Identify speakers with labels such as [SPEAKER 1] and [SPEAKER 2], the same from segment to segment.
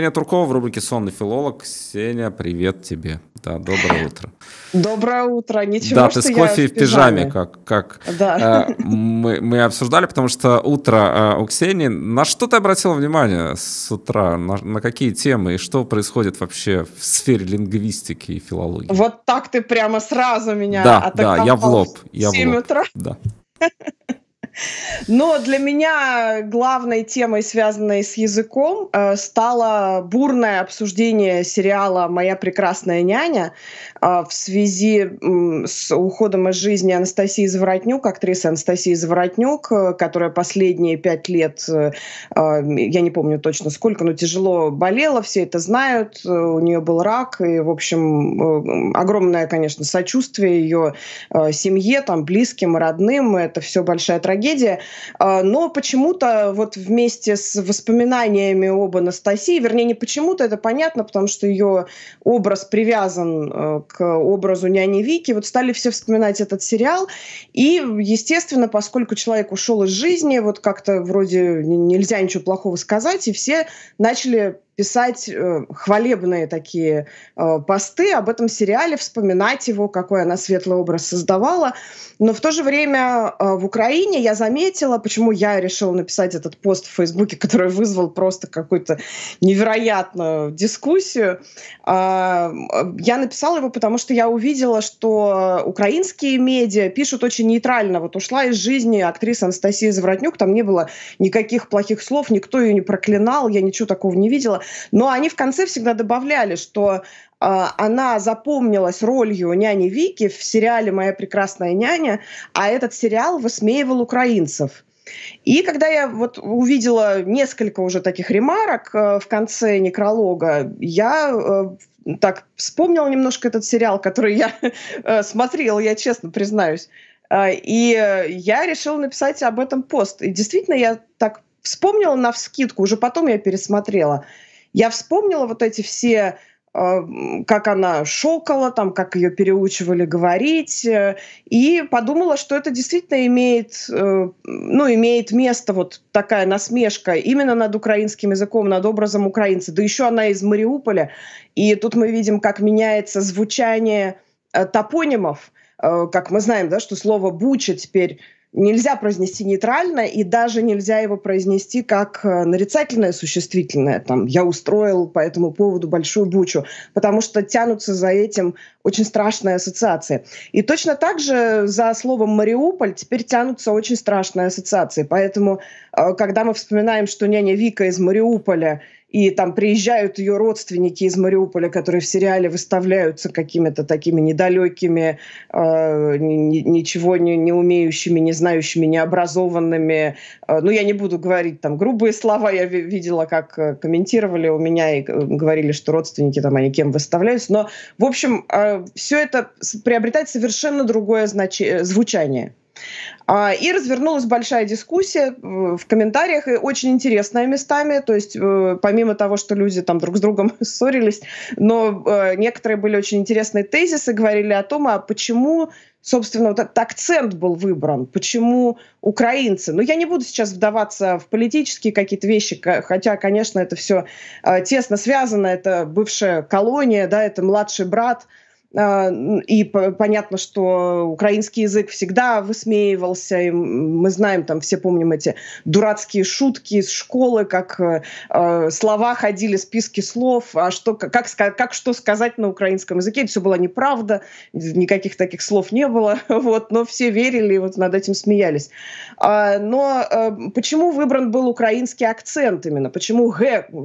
[SPEAKER 1] Ксения Туркова в рубрике «Сонный филолог». Ксения, привет тебе. Да, доброе утро.
[SPEAKER 2] Доброе утро. Ничего, Да, ты с кофе и в пижаме, пижаме как,
[SPEAKER 1] как да. э, мы, мы обсуждали, потому что утро э, у Ксении. На что ты обратила внимание с утра? На, на какие темы и что происходит вообще в сфере лингвистики и филологии?
[SPEAKER 2] Вот так ты прямо сразу меня да, Да, я в лоб. Я 7 в лоб. утра?
[SPEAKER 1] Да.
[SPEAKER 2] Но для меня главной темой, связанной с языком, э, стало бурное обсуждение сериала «Моя прекрасная няня», а, в связи с уходом из жизни Анастасии Заворотнюк, актрисы Анастасии Заворотнюк, э, которая последние пять лет, э, а, я не помню точно сколько, но тяжело болела, все это знают, э, у нее был рак, и, в общем, огромное, конечно, сочувствие ее семье, там, близким, родным, это все большая трагедия. А, но почему-то вот вместе с воспоминаниями об Анастасии, вернее, не почему-то, это понятно, потому что ее образ привязан к образу няни Вики. Вот стали все вспоминать этот сериал. И, естественно, поскольку человек ушел из жизни, вот как-то вроде нельзя ничего плохого сказать, и все начали писать э, хвалебные такие э, посты об этом сериале, вспоминать его, какой она светлый образ создавала. Но в то же время э, в Украине я заметила, почему я решила написать этот пост в Фейсбуке, который вызвал просто какую-то невероятную дискуссию. А, э, я написала его, потому что я увидела, что украинские медиа пишут очень нейтрально. Вот ушла из жизни актриса Анастасия Заворотнюк, там не было никаких плохих слов, никто ее не проклинал, я ничего такого не видела. Но они в конце всегда добавляли, что а, она запомнилась ролью няни Вики в сериале «Моя прекрасная няня», а этот сериал высмеивал украинцев. И когда я вот увидела несколько уже таких ремарок э, в конце некролога, я э, так вспомнила немножко этот сериал, который я э, смотрела, я честно признаюсь. И я решила написать об этом пост. И действительно, я так вспомнила на вскидку, уже потом я пересмотрела – я вспомнила вот эти все э, как она шокала, там, как ее переучивали говорить, э, и подумала, что это действительно имеет, э, ну, имеет место вот такая насмешка именно над украинским языком, над образом украинца. Да еще она из Мариуполя, и тут мы видим, как меняется звучание топонимов. Как мы знаем, да, что слово «буча» теперь нельзя произнести нейтрально, и даже нельзя его произнести как э, нарицательное существительное. Там, я устроил по этому поводу большую бучу, потому что тянутся за этим очень страшные ассоциации. И точно так же за словом «Мариуполь» теперь тянутся очень страшные ассоциации. Поэтому, э, когда мы вспоминаем, что няня Вика из Мариуполя — и там приезжают ее родственники из Мариуполя, которые в сериале выставляются какими-то такими недалекими, э, ничего не, не умеющими, не знающими, необразованными. Э, ну, я не буду говорить там грубые слова, я видела, как э, комментировали у меня и э, говорили, что родственники там они кем выставляются. Но, в общем, э, все это приобретает совершенно другое значение, звучание. А, и развернулась большая дискуссия э, в комментариях, и очень интересная местами. То есть, э, помимо того, что люди там друг с другом ссорились, но э, некоторые были очень интересные тезисы, говорили о том, а почему собственно, вот этот акцент был выбран, почему украинцы. Но ну, я не буду сейчас вдаваться в политические какие-то вещи, хотя, конечно, это все тесно связано, это бывшая колония, да, это младший брат – а, и понятно, что украинский язык всегда высмеивался, и мы знаем, там все помним эти дурацкие шутки из школы, как э, э слова ходили, списки слов, а что, как, как что сказать на украинском языке, это все была неправда, никаких таких слов не было, вот, но все верили и вот над этим смеялись. А, но э, почему выбран был украинский акцент именно, почему «г», э,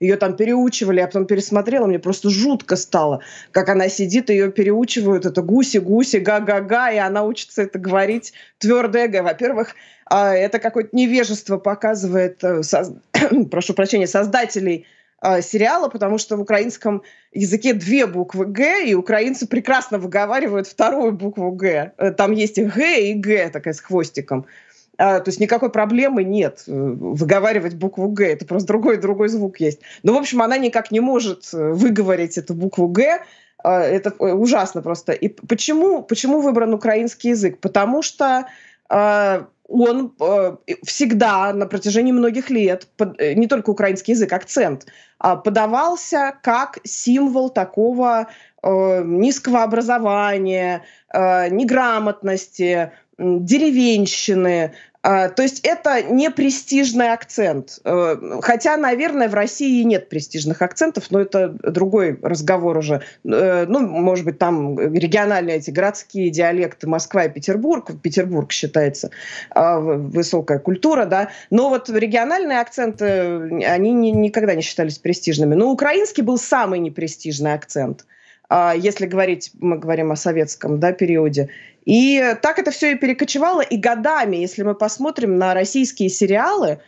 [SPEAKER 2] ее там переучивали, я а потом пересмотрела, мне просто жутко стало, как она сидит ее переучивают, это гуси, гуси, га-га-га, и она учится это говорить твердое г. Во-первых, а, это какое-то невежество показывает, э, соз... прошу прощения, создателей а, сериала, потому что в украинском языке две буквы «г», и украинцы прекрасно выговаривают вторую букву «г». Э, там есть и «г», и «г», такая с хвостиком. А, то есть никакой проблемы нет э, выговаривать букву «г». Это просто другой другой звук есть. Но, ну, в общем, она никак не может выговорить эту букву «г», а, это ужасно просто. И почему, почему выбран украинский язык? Потому что а, он а, всегда на протяжении многих лет, э, не только украинский язык, акцент, подавался как символ такого э, низкого образования, э, неграмотности, э, деревенщины, а, то есть это не престижный акцент. Э, хотя, наверное, в России и нет престижных акцентов, но это другой разговор уже. Э, ну, может быть, там региональные эти городские диалекты Москва и Петербург. Петербург считается а, высокая культура, да. Но вот региональные акценты, они никогда не считались престижными. Но украинский был самый непрестижный акцент – а, если говорить, мы говорим о советском да, периоде. И так это все и перекочевало, и годами, если мы посмотрим на российские сериалы,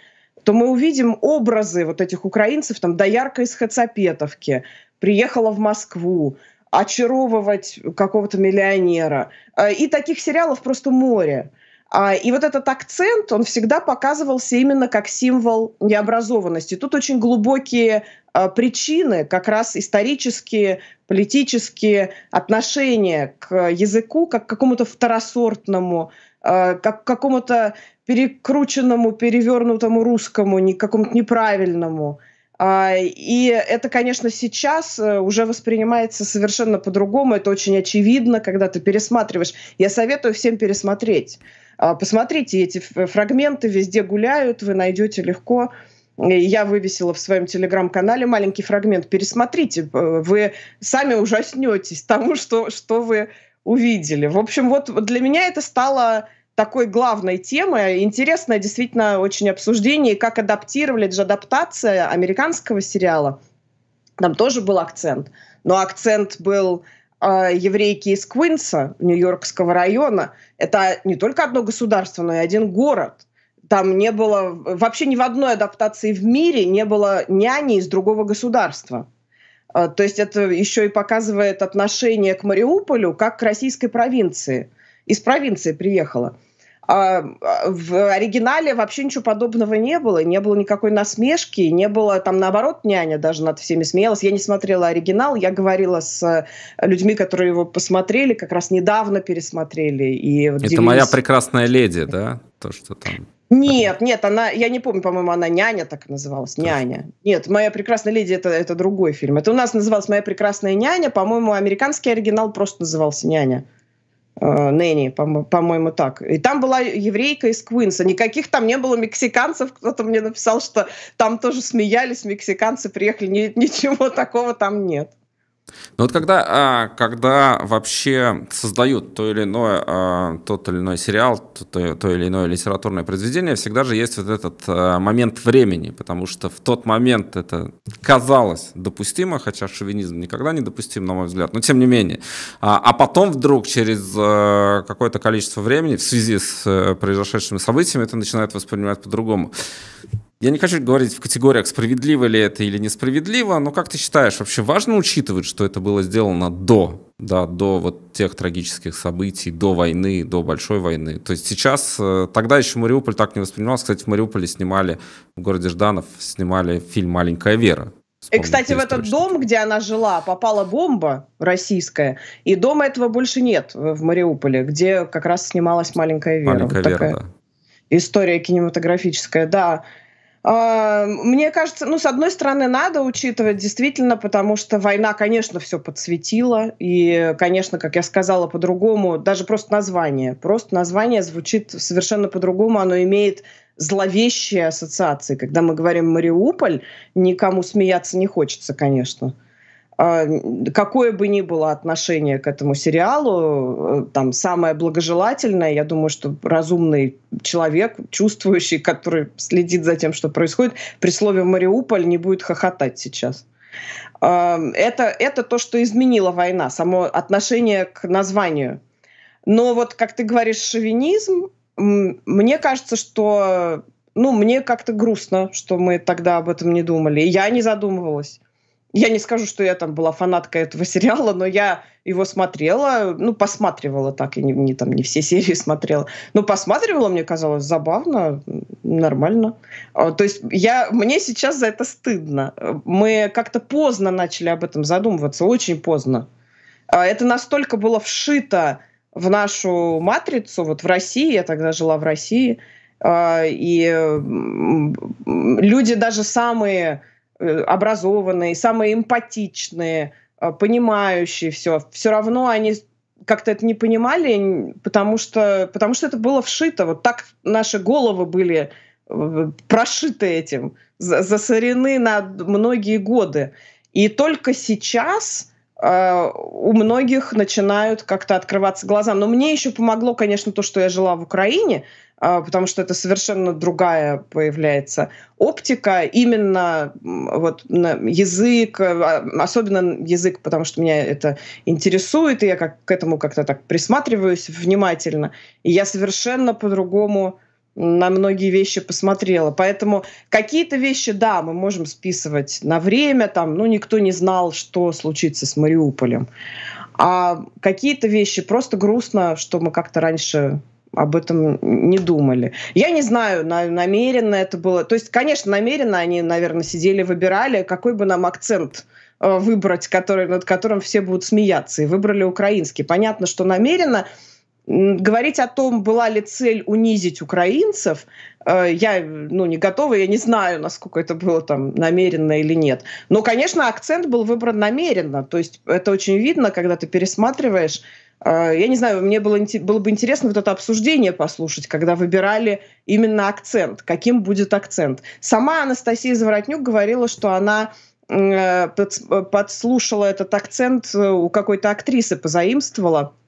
[SPEAKER 2] то мы увидим образы вот этих украинцев, там, доярка из Хацапетовки, приехала в Москву, очаровывать какого-то миллионера. А, и таких сериалов просто море. А, и вот этот акцент, он всегда показывался именно как символ необразованности. Тут очень глубокие а, причины, как раз исторические, политические отношения к языку, как к какому-то второсортному, а, как к какому-то перекрученному, перевернутому русскому, не какому-то неправильному. А, и это, конечно, сейчас э, уже воспринимается совершенно по-другому, это очень очевидно, когда ты пересматриваешь. Я советую всем пересмотреть. А, посмотрите, эти фрагменты везде гуляют, вы найдете легко. Я вывесила в своем телеграм-канале маленький фрагмент. Пересмотрите, э, вы сами ужаснетесь тому, что, что вы увидели. В общем, вот для меня это стало такой главной темы. Интересное действительно очень обсуждение, как адаптировали же адаптация американского сериала. Там тоже был акцент. Но акцент был э, еврейки из Квинса, Нью-Йоркского района. Это не только одно государство, но и один город. Там не было, вообще ни в одной адаптации в мире не было няни из другого государства. Э, то есть это еще и показывает отношение к Мариуполю как к российской провинции. Из провинции приехала. А, в оригинале вообще ничего подобного не было, не было никакой насмешки, не было там наоборот няня даже над всеми смеялась. Я не смотрела оригинал, я говорила с э, людьми, которые его посмотрели, как раз недавно пересмотрели и. Это делились... моя
[SPEAKER 1] прекрасная леди, да, то что там.
[SPEAKER 2] Нет, нет, она, я не помню, по-моему, она няня так называлась, няня. Нет, моя прекрасная леди это это другой фильм. Это у нас называлась моя прекрасная няня, по-моему, американский оригинал просто назывался няня. Э, Нэнни, по-моему, так. И там была еврейка из Квинса. Никаких там не было мексиканцев. Кто-то мне написал, что там тоже смеялись мексиканцы, приехали. Ни- ничего такого там нет.
[SPEAKER 1] Но ну, вот когда, а, когда вообще создают то или иное, а, тот или иной сериал, то, то или иное литературное произведение, всегда же есть вот этот а, момент времени, потому что в тот момент это казалось допустимо, хотя шовинизм никогда не допустим, на мой взгляд, но тем не менее. А потом вдруг через какое-то количество времени в связи с э, произошедшими событиями это начинает воспринимать по-другому. Я не хочу говорить в категориях, справедливо ли это или несправедливо, но как ты считаешь, вообще важно учитывать, что это было сделано до, да, до вот тех трагических событий, до войны, до большой войны? То есть сейчас, э, тогда еще Мариуполь так не воспринимался. Кстати, в Мариуполе снимали, в городе Жданов снимали фильм «Маленькая Вера», и, кстати, в этот
[SPEAKER 2] дом, где она жила, попала бомба российская, и дома этого больше нет э, в Мариуполе, где как раз снималась маленькая Вера. Маленькая вот Вера, да. История кинематографическая, да. Мне кажется, ну, с одной стороны, надо учитывать действительно, потому что война, конечно, все подсветила. И, конечно, как я сказала, по-другому, даже просто название. Просто название звучит совершенно по-другому, оно имеет зловещие ассоциации. Когда мы говорим «Мариуполь», никому смеяться не хочется, конечно. А, какое бы ни было отношение к этому сериалу, э, там самое благожелательное, я думаю, что разумный человек, чувствующий, который следит за тем, что происходит, при слове «Мариуполь» не будет хохотать сейчас. А, это, это то, что изменила война, само отношение к названию. Но вот, как ты говоришь, шовинизм, мне кажется, что... Ну, мне как-то грустно, что мы тогда об этом не думали. я не задумывалась. Я не скажу, что я там была фанаткой этого сериала, но я его смотрела, ну, посматривала так, и не, не, там, не все серии смотрела. Но посматривала, мне казалось, забавно, нормально. А, то есть я, мне сейчас за это стыдно. Мы как-то поздно начали об этом задумываться, очень поздно. А, это настолько было вшито в нашу матрицу, вот в России, я тогда жила в России, а, и люди даже самые Э, образованные, самые эмпатичные, э, понимающие все, все равно они как-то это не понимали, потому что, потому что это было вшито. Вот так наши головы были э, прошиты этим, засорены на многие годы. И только сейчас а, у многих начинают как-то открываться глаза. Но мне еще помогло, конечно, то, что я жила в Украине, а, потому что это совершенно другая появляется оптика, именно вот язык, а, особенно язык, потому что меня это интересует, и я как, к этому как-то так присматриваюсь внимательно. И я совершенно по-другому на многие вещи посмотрела. Поэтому какие-то вещи, да, мы можем списывать на время, там, ну, никто не знал, что случится с Мариуполем. А какие-то вещи просто грустно, что мы как-то раньше об этом не думали. Я не знаю, на, намеренно это было. То есть, конечно, намеренно они, наверное, сидели, выбирали, какой бы нам акцент э, выбрать, который, над которым все будут смеяться. И выбрали украинский. Понятно, что намеренно Говорить о том, была ли цель унизить украинцев, э, я ну, не готова, я не знаю, насколько это было там намеренно или нет. Но, конечно, акцент был выбран намеренно. То есть это очень видно, когда ты пересматриваешь. Э, я не знаю, мне было, было бы интересно вот это обсуждение послушать, когда выбирали именно акцент, каким будет акцент. Сама Анастасия Заворотнюк говорила, что она э, подслушала этот акцент у какой-то актрисы, позаимствовала –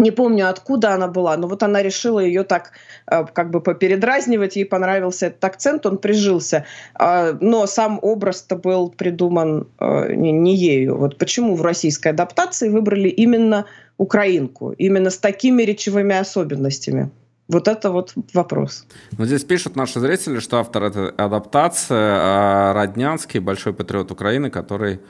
[SPEAKER 2] не помню, откуда она была, но вот она решила ее так э, как бы попередразнивать, ей понравился этот акцент, он прижился. А, но сам образ-то был придуман э, не, ею. Вот почему в российской адаптации выбрали именно украинку, именно с такими речевыми особенностями? Вот это вот вопрос.
[SPEAKER 1] Ну, здесь пишут наши зрители, что автор этой адаптации э, Роднянский, большой патриот Украины, который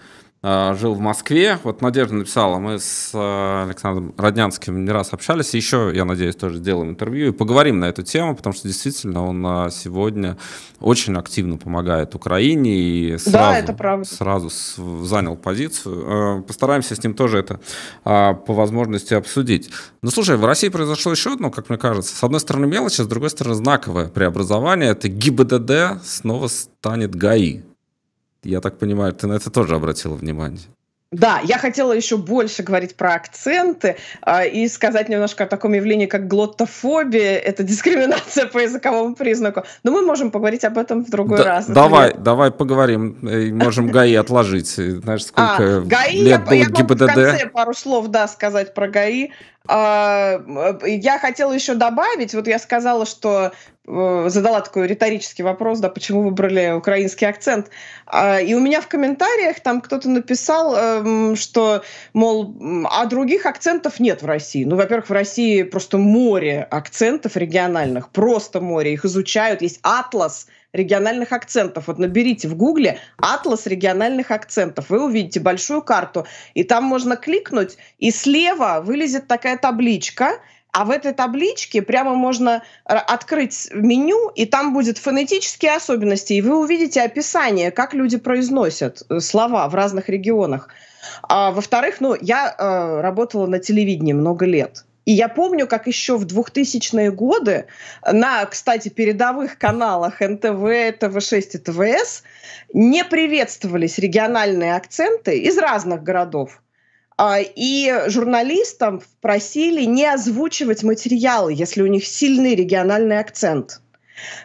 [SPEAKER 1] Э, жил в Москве. Вот Надежда написала, мы с э, Александром Роднянским не раз общались, еще, я надеюсь, тоже сделаем интервью и поговорим на эту тему, потому что действительно он э, сегодня очень активно помогает Украине и сразу, да, это правда. сразу занял позицию. Постараемся с ним тоже это по возможности обсудить. Ну, слушай, в России произошло еще одно, как мне кажется, с одной стороны мелочи, с другой стороны знаковое преобразование. Это ГИБДД снова станет ГАИ. Я так понимаю, ты на это тоже обратила внимание.
[SPEAKER 2] Да, я хотела еще больше говорить про акценты э, и сказать немножко о таком явлении, как глоттофобия. Это дискриминация по языковому признаку. Но мы можем поговорить об этом в другой да, раз. Давай, например.
[SPEAKER 1] давай поговорим. Э, можем ГАИ отложить. Э, знаешь, а, сколько а, ГАИ, лет я, было я ГИБДД? в конце
[SPEAKER 2] пару слов, да, сказать про ГАИ. А, э, я хотела еще добавить, вот я сказала, что Э, задала такой риторический вопрос, да, почему выбрали украинский акцент. А, и у меня в комментариях там кто-то написал, эм, что, мол, а других акцентов нет в России. Ну, во-первых, в России просто море акцентов региональных, просто море, их изучают, есть атлас региональных акцентов. Вот наберите в Гугле «Атлас региональных акцентов». Вы увидите большую карту, и там можно кликнуть, и слева вылезет такая табличка — а в этой табличке прямо можно э, открыть меню, и там будет фонетические особенности, и вы увидите описание, как люди произносят э, слова в разных регионах. А, во-вторых, ну, я э, работала на телевидении много лет. И я помню, как еще в 2000-е годы на, кстати, передовых каналах НТВ, ТВ6 и ТВС не приветствовались региональные акценты из разных городов. А, и журналистам просили не озвучивать материалы, если у них сильный региональный акцент.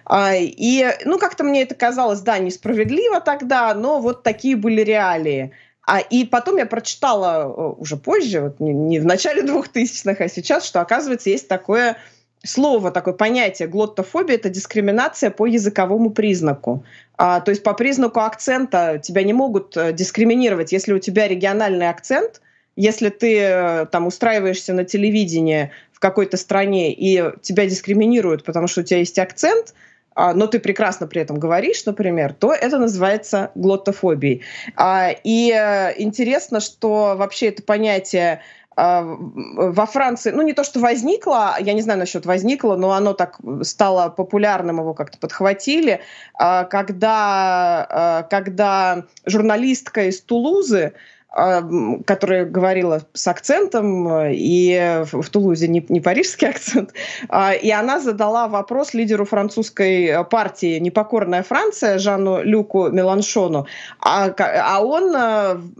[SPEAKER 2] А, и, ну, как-то мне это казалось, да, несправедливо тогда, но вот такие были реалии. А, и потом я прочитала э, уже позже, вот не, не в начале 2000-х, а сейчас, что, оказывается, есть такое слово, такое понятие глоттофобия — это дискриминация по языковому признаку. А, то есть по признаку акцента тебя не могут э, дискриминировать. Если у тебя региональный акцент, если ты э, там устраиваешься на телевидении в какой-то стране и тебя дискриминируют, потому что у тебя есть акцент, а, но ты прекрасно при этом говоришь, например, то это называется глоттофобией. А, и э, интересно, что вообще это понятие а, во Франции, ну не то, что возникло, я не знаю насчет возникло, но оно так стало популярным, его как-то подхватили, когда, когда журналистка из Тулузы а, которая говорила с акцентом, э, и в Тулузе не, не парижский акцент, а, и она задала вопрос лидеру французской э, партии «Непокорная Франция» Жанну Люку Меланшону, а, а он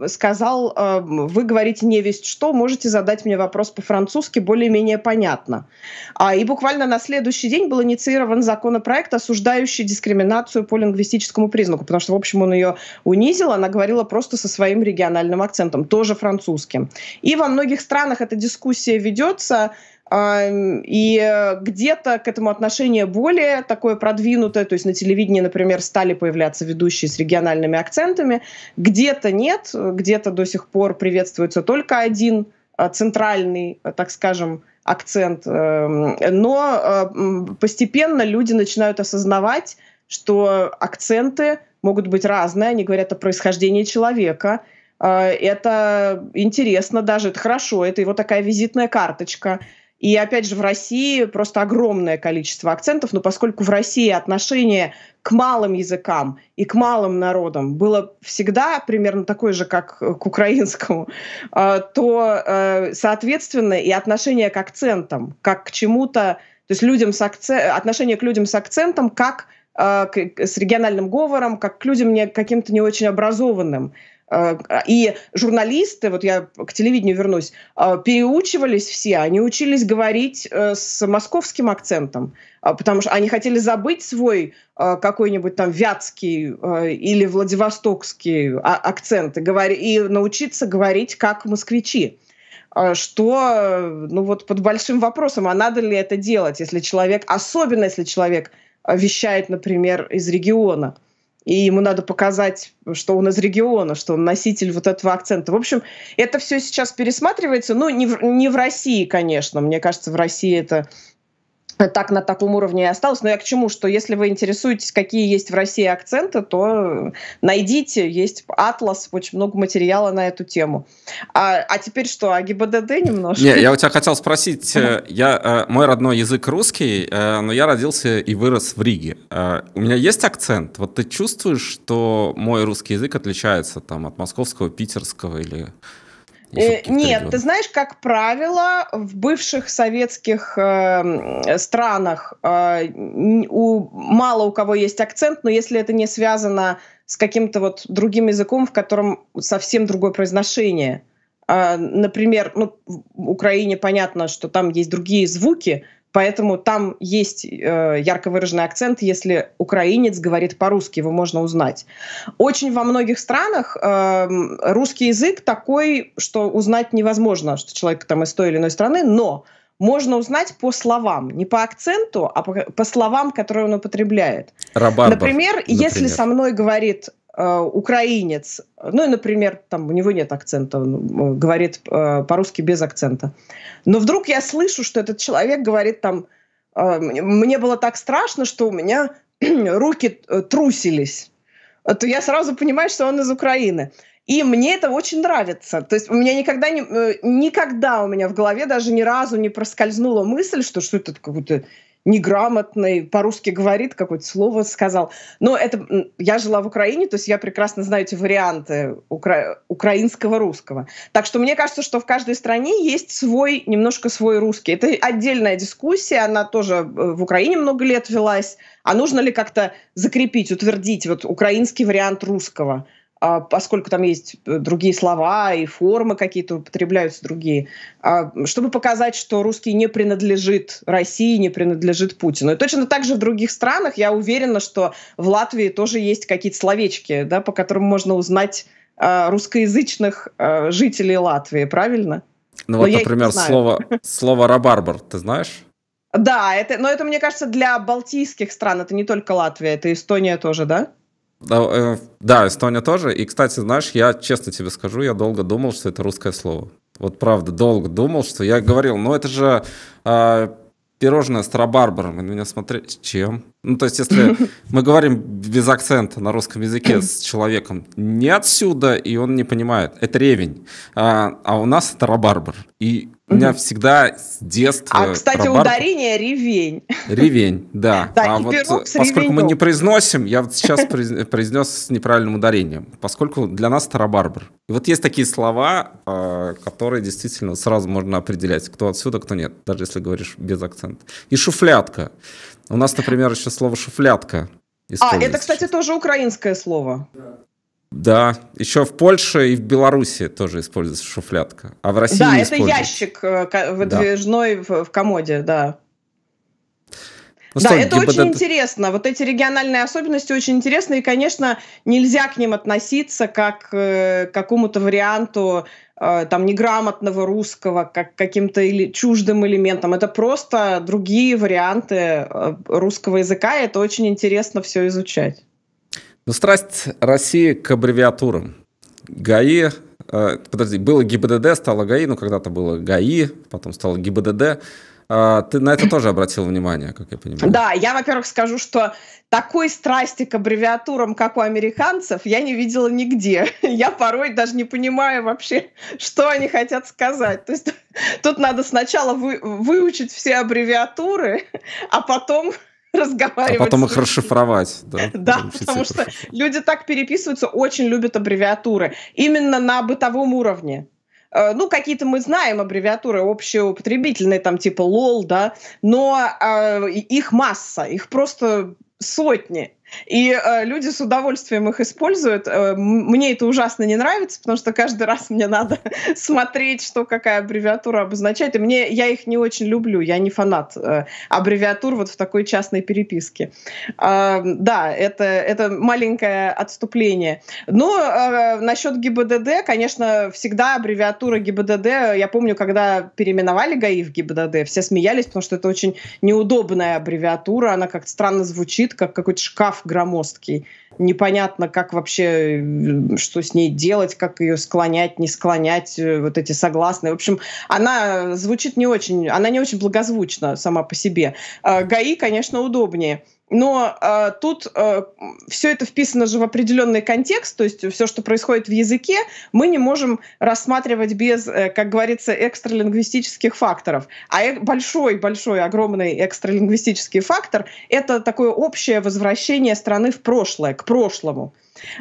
[SPEAKER 2] э, сказал, вы говорите не весть что, можете задать мне вопрос по-французски более-менее понятно. А, и буквально на следующий день был инициирован законопроект, осуждающий дискриминацию по лингвистическому признаку, потому что, в общем, он ее унизил, она говорила просто со своим региональным акцентом, тоже французским. И во многих странах эта дискуссия ведется, и где-то к этому отношение более такое продвинутое, то есть на телевидении, например, стали появляться ведущие с региональными акцентами, где-то нет, где-то до сих пор приветствуется только один а, центральный, а, так скажем, акцент. Эм, но а, постепенно люди начинают осознавать, что акценты могут быть разные, они говорят о происхождении человека, а, это интересно даже, это хорошо, это его такая визитная карточка. И опять же, в России просто огромное количество акцентов, но поскольку в России отношение к малым языкам и к малым народам было всегда примерно такое же, как э, к украинскому, а, то, э, соответственно, и отношение к акцентам, как к чему-то, то есть людям с акцент, отношение к людям с акцентом как э, с региональным говором, как к людям не, каким-то не очень образованным. Э, и журналисты, вот я к телевидению вернусь, э, переучивались все, они учились говорить э, с московским акцентом, потому что они хотели забыть свой какой-нибудь там вятский или владивостокский а, акцент и научиться говорить как москвичи что, ну вот под большим вопросом, а надо ли это делать, если человек, особенно если человек вещает, например, из региона – и ему надо показать, что он из региона, что он носитель вот этого акцента. В общем, это все сейчас пересматривается, ну, не не в России, конечно. Мне кажется, в России это так на таком уровне и осталось. Но я к чему, что если вы интересуетесь, какие есть в России акценты, то найдите, есть атлас, очень много материала на эту тему. А, а теперь что, о ГИБДД немножко? Не, я у
[SPEAKER 1] тебя хотел спросить, э, я, э, мой родной язык русский, э, но я родился и вырос в Риге. У меня есть акцент? Вот ты чувствуешь, что мой русский язык отличается там, от московского, питерского или
[SPEAKER 2] Э, нет, ты знаешь, как правило, в бывших советских э, странах э, у, мало у кого есть акцент, но если это не связано с каким-то вот другим языком, в котором совсем другое произношение. Э, например, ну, в Украине понятно, что там есть другие звуки, Поэтому там есть э, ярко выраженный акцент, если украинец говорит по-русски, его можно узнать. Очень во многих странах э, русский язык такой, что узнать невозможно, что человек там из той или иной страны, но можно узнать по словам, не по акценту, а по, по словам, которые он употребляет.
[SPEAKER 1] Рабарбов, например, например, если со
[SPEAKER 2] мной говорит Э, украинец, ну и, например, там у него нет акцента, он э, говорит э, по-русски без акцента. Но вдруг я слышу, что этот человек говорит там, мне было так страшно, что у меня руки трусились. То я сразу понимаю, что он из Украины. И мне это очень нравится. То есть у меня никогда, не, никогда у меня в голове даже ни разу не проскользнула мысль, что, что это какой-то неграмотный, по-русски говорит, какое-то слово сказал. Но это я жила в Украине, то есть я прекрасно знаю эти варианты укра... украинского русского. Так что мне кажется, что в каждой стране есть свой, немножко свой русский. Это отдельная дискуссия, она тоже э, в Украине много лет велась. А нужно ли как-то закрепить, утвердить вот украинский вариант русского? А, поскольку там есть э, другие слова и формы какие-то употребляются другие, а, чтобы показать, что русский не принадлежит России, не принадлежит Путину. И точно так же в других странах, я уверена, что в Латвии тоже есть какие-то словечки, да, по которым можно узнать а, русскоязычных жителей Латвии, правильно? Ну вот, Но например, слово,
[SPEAKER 1] слово «рабарбар» ты знаешь?
[SPEAKER 2] Да, это, но это, мне кажется, для балтийских стран, это не только Латвия, это Эстония тоже, да?
[SPEAKER 1] Да, э, да, Эстония тоже. И, кстати, знаешь, я честно тебе скажу, я долго думал, что это русское слово. Вот правда, долго думал, что я говорил, ну это же э, пирожное с рабарбаром. И на меня смотрели, с чем? Ну то есть, если мы говорим без акцента на русском языке с человеком не отсюда, и он не понимает, это ревень, а, а у нас это рабарбар. И у меня всегда с детства... А, кстати, прабар...
[SPEAKER 2] ударение ревень.
[SPEAKER 1] Ревень, да. да а вот поскольку ревенью. мы не произносим, я вот сейчас произнес с неправильным ударением, поскольку для нас это рабарбар. И вот есть такие слова, а, которые действительно сразу можно определять, кто отсюда, кто нет, даже если говоришь без акцента. И шуфлятка. У нас, например, еще слово шуфлятка. А, это,
[SPEAKER 2] кстати, тоже украинское слово. Да.
[SPEAKER 1] Да, еще в Польше и в Беларуси тоже используется шуфлятка, а в России Да, это ящик
[SPEAKER 2] э, выдвижной да. в комоде, да.
[SPEAKER 1] Ну, да, это ГИБДД... очень
[SPEAKER 2] интересно. Вот эти региональные особенности очень интересны, и, конечно, нельзя к ним относиться как э, к какому-то варианту э, там неграмотного русского, как каким-то или чуждым элементом. Это просто другие варианты русского языка, и это очень интересно все изучать.
[SPEAKER 1] Ну, страсть России к аббревиатурам. ГАИ, э, подожди, было ГИБДД, стало ГАИ, ну, когда-то было ГАИ, потом стало ГИБДД. Э, ты на это тоже обратил внимание, как я понимаю.
[SPEAKER 2] Да, я, во-первых, скажу, что такой страсти к аббревиатурам, как у американцев, я не видела нигде. Я порой даже не понимаю вообще, что они хотят сказать. То есть тут надо сначала вы, выучить все аббревиатуры, а потом разговаривать. А потом их
[SPEAKER 1] расшифровать. Да, да потому
[SPEAKER 2] что люди так переписываются, очень любят аббревиатуры. Именно на бытовом уровне э, ну, какие-то мы знаем аббревиатуры общеупотребительные, там типа лол, да, но э, их масса, их просто сотни. И э, люди с удовольствием их используют. Э, мне это ужасно не нравится, потому что каждый раз мне надо смотреть, что какая аббревиатура обозначает. И мне я их не очень люблю, я не фанат э, аббревиатур вот в такой частной переписке. Э, да, это, это маленькое отступление. Но ну, э, насчет ГИБДД, конечно, всегда аббревиатура ГИБДД. Я помню, когда переименовали ГАИ в ГИБДД, все смеялись, потому что это очень неудобная аббревиатура, она как-то странно звучит, как какой-то шкаф громоздкий. Непонятно, как вообще, э, что с ней делать, как ее склонять, не склонять, э, вот эти согласные. В общем, она звучит не очень, она не очень благозвучна сама по себе. Э, ГАИ, конечно, удобнее. Но э, тут э, а, все это вписано же в определенный контекст, то есть все, что происходит в языке, мы не можем рассматривать без, э, как говорится, экстралингвистических факторов. А большой-большой, э, огромный экстралингвистический фактор — это такое общее возвращение страны в прошлое, к прошлому.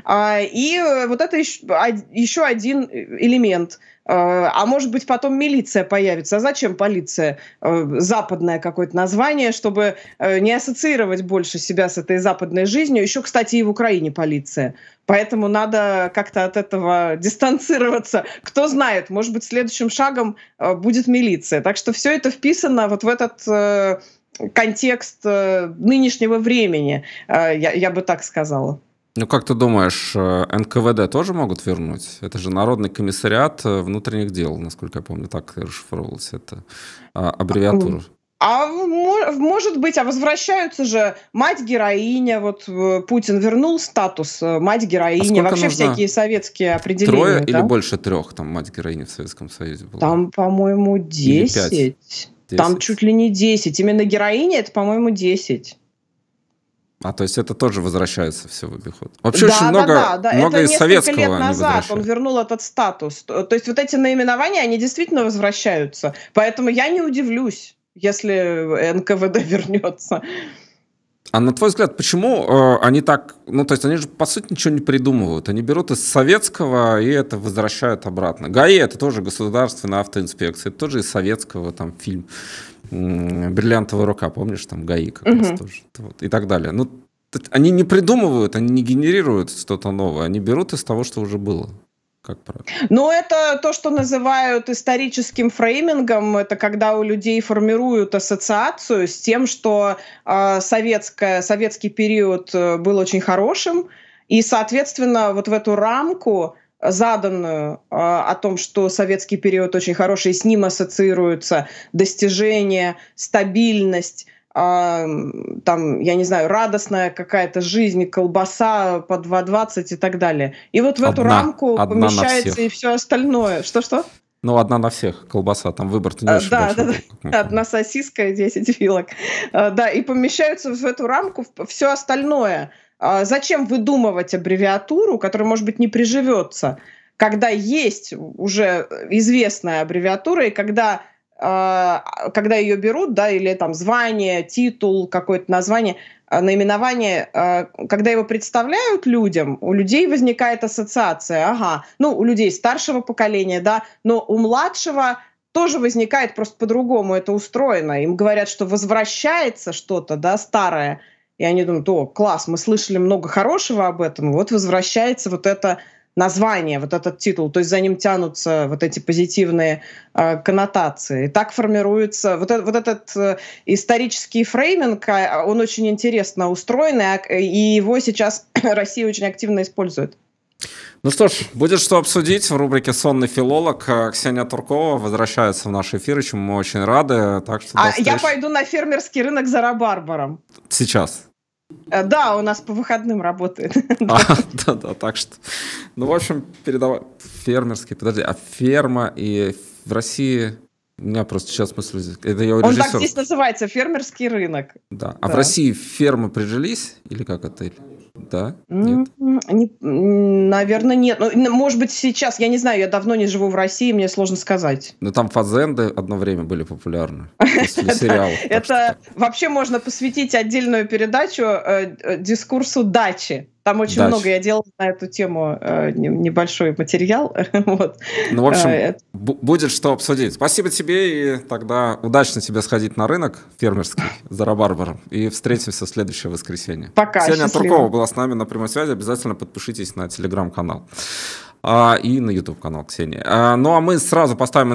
[SPEAKER 2] А, и э, вот это еще один э, элемент Э, а может быть, потом милиция появится. А зачем полиция? Э, западное какое-то название, чтобы э, не ассоциировать больше себя с этой западной жизнью. Еще, кстати, и в Украине полиция. Поэтому надо как-то от этого дистанцироваться. Кто знает, может быть, следующим шагом будет милиция. Так что все это вписано вот в этот контекст нынешнего времени, я, я бы так сказала.
[SPEAKER 1] Ну, как ты думаешь, э, НКВД тоже могут вернуть? Это же Народный комиссариат э, внутренних дел, насколько я помню, так расшифровывалось это а, аббревиатура.
[SPEAKER 2] А, а может быть, а возвращаются же мать-героиня, вот э, Путин вернул статус мать-героиня, а вообще нужно? всякие советские определения. Трое да? или
[SPEAKER 1] больше трех там мать-героини в Советском Союзе было? Там,
[SPEAKER 2] по-моему,
[SPEAKER 1] десять. Там
[SPEAKER 2] чуть ли не десять. Именно героиня, это, по-моему, десять.
[SPEAKER 1] А то есть это тоже возвращается все в обиход. Вообще да, очень да, много, да, да. много это из советского лет назад он
[SPEAKER 2] вернул этот статус. То есть вот эти наименования, они действительно возвращаются. Поэтому я не удивлюсь, если НКВД вернется.
[SPEAKER 1] А на твой взгляд, почему э, они так, ну то есть они же по сути ничего не придумывают, они берут из советского и это возвращают обратно. ГАИ это тоже государственная автоинспекция, это тоже из советского там фильм «Бриллиантовая рука», помнишь, там ГАИ как угу. раз тоже, вот, и так далее. Ну, они не придумывают, они не генерируют что-то новое, они берут из того, что уже было как правило?
[SPEAKER 2] Ну, это то, что называют историческим фреймингом. Это когда у людей формируют ассоциацию с тем, что э, советская, советский период э, был очень хорошим, и, соответственно, вот в эту рамку э, заданную э, о том, что советский период очень хороший, и с ним ассоциируются достижения, стабильность, а, там, я не знаю, радостная какая-то жизнь, колбаса по 2,20 и так далее. И вот в одна, эту рамку одна помещается и все остальное. Что-что?
[SPEAKER 1] Ну, одна на всех колбаса, там выбор-то не а, очень да, большой. Да,
[SPEAKER 2] да, одна сосиска и 10 вилок. А, да, и помещаются в эту рамку все остальное. А, зачем выдумывать аббревиатуру, которая, может быть, не приживется, когда есть уже э, известная аббревиатура, и когда а, когда ее берут, да, или там звание, титул, какое-то название, а, наименование, а, когда его представляют людям, у людей возникает ассоциация, ага, ну, у людей старшего поколения, да, но у младшего тоже возникает, просто по-другому это устроено. Им говорят, что возвращается что-то, да, старое, и они думают, о, класс, мы слышали много хорошего об этом, вот возвращается вот это название, вот этот титул, то есть за ним тянутся вот эти позитивные э, коннотации. Так формируется вот, это, вот этот э, исторический фрейминг, а, а он очень интересно устроен, и его сейчас Россия очень активно использует.
[SPEAKER 1] Ну что ж, будет что обсудить в рубрике «Сонный филолог». Э, Ксения Туркова возвращается в наш эфир, чему мы очень рады. Так что а я пойду
[SPEAKER 2] на фермерский рынок за рабарбаром. Сейчас. Э, да, у нас по выходным работает. А,
[SPEAKER 1] да, да, так что. Ну, в общем, передавай. Фермерский, подожди, а ферма и в России у меня просто сейчас мысль... Это я Он так здесь
[SPEAKER 2] называется, фермерский рынок. Да. А да. в
[SPEAKER 1] России фермы прижились? Или как отель? Да?
[SPEAKER 2] Нет? Не, наверное, нет. Ну, может быть, сейчас, я не знаю, я давно не живу в России, мне сложно сказать.
[SPEAKER 1] Но ну, там фазенды одно время были популярны. Это
[SPEAKER 2] вообще можно посвятить отдельную передачу э, э, дискурсу дачи. Там очень да. много я делал на эту тему э, небольшой материал.
[SPEAKER 1] вот. Ну, в общем, э, будет что обсудить. Спасибо тебе, и тогда удачно тебе сходить на рынок фермерский за Рабарбаром, и встретимся в следующее воскресенье. Пока, Ксения счастливо. Туркова была с нами на прямой связи, обязательно подпишитесь на телеграм-канал а, и на YouTube-канал Ксении. А, ну, а мы сразу поставим